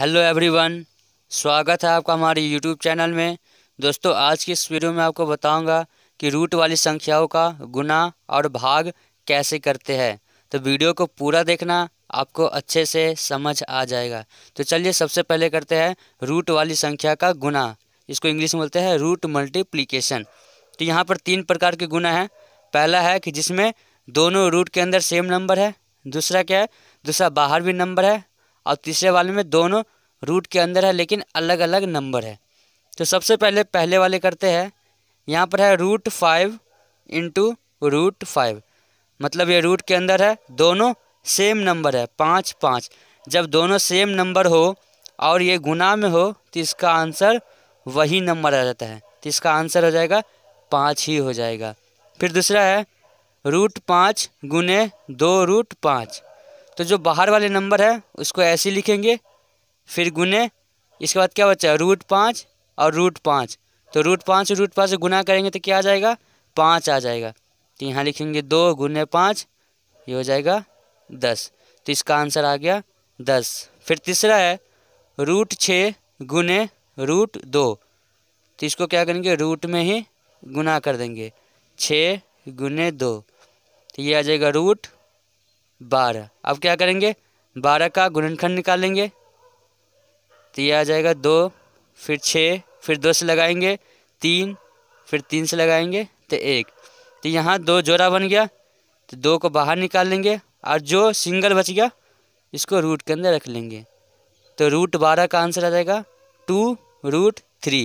hello everyone स्वागत है आपका हमारे यूट्यूब चैनल में दोस्तों आज की इस वीडियो में आपको बताऊंगा कि रूट वाली संख्याओं का गुना और भाग कैसे करते हैं तो वीडियो को पूरा देखना आपको अच्छे से समझ आ जाएगा तो चलिए सबसे पहले करते हैं रूट वाली संख्या का गुना इसको इंग्लिश में बोलते हैं रूट मल्टीप्लीकेशन तो यहाँ पर तीन प्रकार के गुना हैं पहला है कि जिसमें दोनों रूट के अंदर सेम नंबर है दूसरा क्या है दूसरा बाहर भी नंबर है और तीसरे वाले में दोनों रूट के अंदर है लेकिन अलग अलग नंबर है तो सबसे पहले पहले वाले करते हैं यहाँ पर है route five into route five मतलब ये रूट के अंदर है दोनों सेम नंबर है पाँच पाँच जब दोनों सेम नंबर हो और ये गुना में हो तो इसका आंसर वही नंबर आ जाता है तो इसका आंसर हो जाएगा पाँच ही हो जाएगा फिर दूसरा है रूट पाँच गुने दो रूट पाँच तो जो बाहर वाले नंबर है उसको ऐसे लिखेंगे फिर गुने इसके बाद क्या बचा रूट पाँच और रूट पाँच तो रूट पाँच रूट पाँच से गुना करेंगे तो क्या आ जाएगा पाँच आ जाएगा तो यहाँ लिखेंगे दो गुने पाँच ये हो जाएगा दस तो इसका आंसर आ गया दस फिर तीसरा है रूट छः गुने रूट दो तो इसको क्या करेंगे रूट में ही गुना कर देंगे छः गुने दो तो ये आ जाएगा रूट बारह अब क्या करेंगे बारह का गुणनखंड निकालेंगे तो ये आ जाएगा दो फिर छः फिर दो से लगाएंगे तीन फिर तीन से लगाएंगे तो एक तो यहाँ दो जोड़ा बन गया तो दो को बाहर निकाल लेंगे और जो सिंगल बच गया इसको रूट के अंदर रख लेंगे तो रूट बारह का आंसर आ जाएगा टू रूट थ्री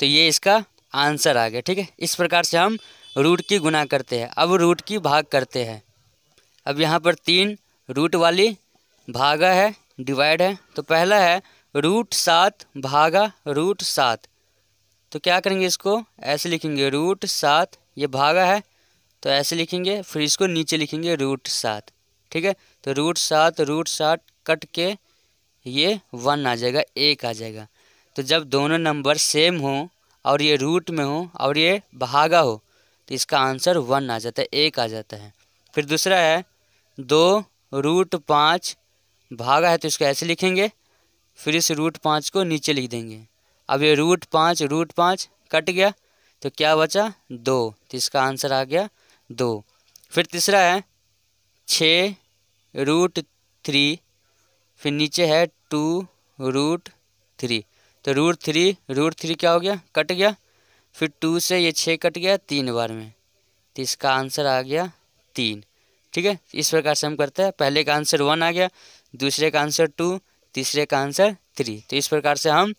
तो ये इसका आंसर आ गया ठीक है इस प्रकार से हम रूट की गुना करते हैं अब रूट की भाग करते हैं अब यहाँ पर तीन रूट वाली भागा है डिवाइड है तो पहला है रूट सात भागा रूट सात तो क्या करेंगे इसको ऐसे लिखेंगे रूट सात ये भागा है तो ऐसे लिखेंगे फिर इसको नीचे लिखेंगे रूट सात ठीक है तो रूट सात रूट सात कट के ये वन आ जाएगा एक आ जाएगा तो जब दोनों नंबर सेम हो और ये रूट में हो और ये भागा हो तो इसका आंसर वन आ जाता है एक आ जाता है फिर दूसरा है दो रूट पाँच भागा है तो इसको ऐसे लिखेंगे फिर इस रूट पाँच को नीचे लिख देंगे अब ये रूट पाँच रूट पाँच कट गया तो क्या बचा दो तो इसका आंसर आ गया दो फिर तीसरा है छः रूट थ्री फिर नीचे है टू रूट थ्री तो रूट थ्री रूट थ्री क्या हो गया कट गया फिर टू से ये छः कट गया तीन बार में तो इसका आंसर आ गया तीन ठीक है इस प्रकार से हम करते हैं पहले का आंसर वन आ गया दूसरे का आंसर टू तीसरे का आंसर थ्री तो इस प्रकार से हम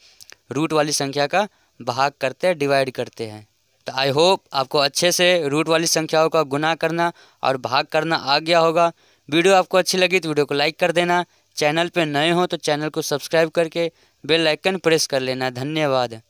रूट वाली संख्या का भाग करते हैं डिवाइड करते हैं तो आई होप आपको अच्छे से रूट वाली संख्याओं का गुना करना और भाग करना आ गया होगा वीडियो आपको अच्छी लगी तो वीडियो को लाइक कर देना चैनल पर नए हो तो चैनल को सब्सक्राइब करके बेल आइकन प्रेस कर लेना धन्यवाद